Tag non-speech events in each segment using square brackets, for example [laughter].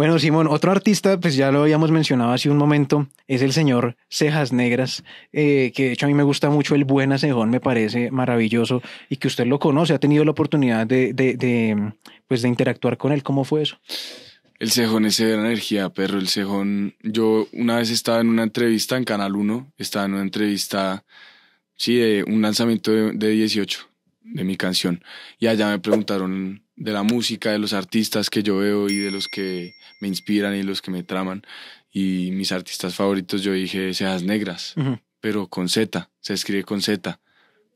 Bueno, Simón, otro artista, pues ya lo habíamos mencionado hace un momento, es el señor Cejas Negras, eh, que de hecho a mí me gusta mucho el buen Cejón, me parece maravilloso, y que usted lo conoce, ha tenido la oportunidad de, de, de pues de interactuar con él. ¿Cómo fue eso? El cejón es la energía, perro. El cejón, yo una vez estaba en una entrevista en Canal 1, estaba en una entrevista, sí, de un lanzamiento de, de 18 de mi canción, y allá me preguntaron de la música, de los artistas que yo veo y de los que me inspiran y los que me traman. Y mis artistas favoritos, yo dije Cejas Negras, pero con Z, se escribe con Z.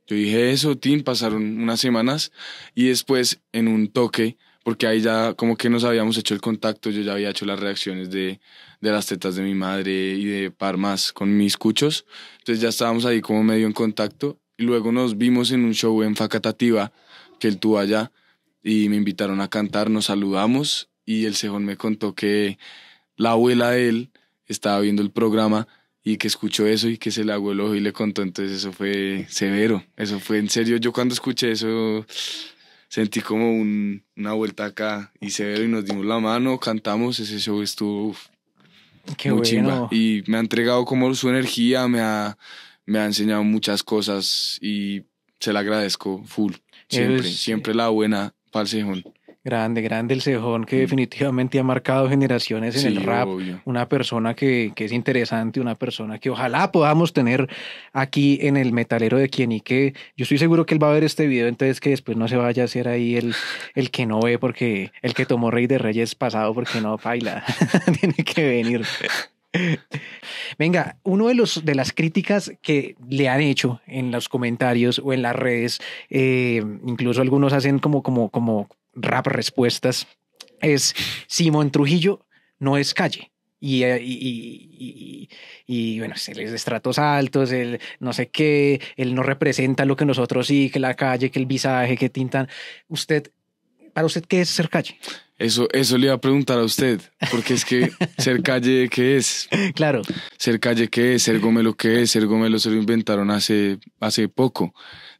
Yo dije eso, Tim, pasaron unas semanas y después en un toque, porque ahí ya como que nos habíamos hecho el contacto, yo ya había hecho las reacciones de, de las tetas de mi madre y de par con mis cuchos, entonces ya estábamos ahí como medio en contacto y luego nos vimos en un show en Facatativa, que él tuvo allá y me invitaron a cantar, nos saludamos y el cejón me contó que la abuela de él estaba viendo el programa y que escuchó eso y que se le abuelo el y le contó, entonces eso fue severo, eso fue en serio, yo cuando escuché eso sentí como una vuelta acá y severo y nos dimos la mano, cantamos, ese show estuvo Qué muy y me ha entregado como su energía, me ha, me ha enseñado muchas cosas y se la agradezco full, siempre, siempre la buena Cejón. Grande, grande el Cejón, que mm. definitivamente ha marcado generaciones en el rap. Una persona que, es interesante, una persona que ojalá podamos tener aquí en el metalero de quien y que yo estoy seguro que él va a ver este video, entonces que después no se vaya a hacer ahí el, el que no ve, porque el que tomó Rey de Reyes pasado, porque no baila. [laughs] Tiene que venir. [laughs] Venga, uno de los de las críticas que le han hecho en los comentarios o en las redes, eh, incluso algunos hacen como como como rap respuestas es Simón Trujillo no es calle. Y, eh, y, y, bueno, él es de estratos altos, él no sé qué, él no representa lo que nosotros sí, que la calle, que el visaje, que tintan. Usted, para usted, ¿qué es ser calle? Eso, eso le iba a preguntar a usted, porque es que [laughs] ser calle, ¿qué es? Claro. Ser calle, ¿qué es? Ser gomelo, ¿qué es? Ser gomelo se lo inventaron hace, hace poco.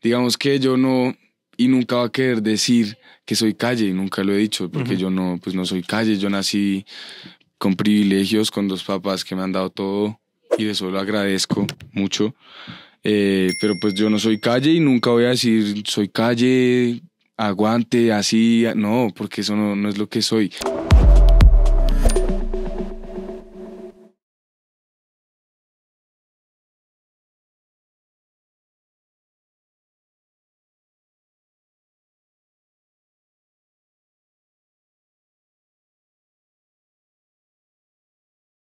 Digamos que yo no, y nunca va a querer decir que soy calle, nunca lo he dicho, porque yo no, pues no soy calle, yo nací con privilegios, con dos papás que me han dado todo, y de eso lo agradezco mucho. Eh, pero pues yo no soy calle y nunca voy a decir soy calle, aguante, así, no, porque eso no, no es lo que soy.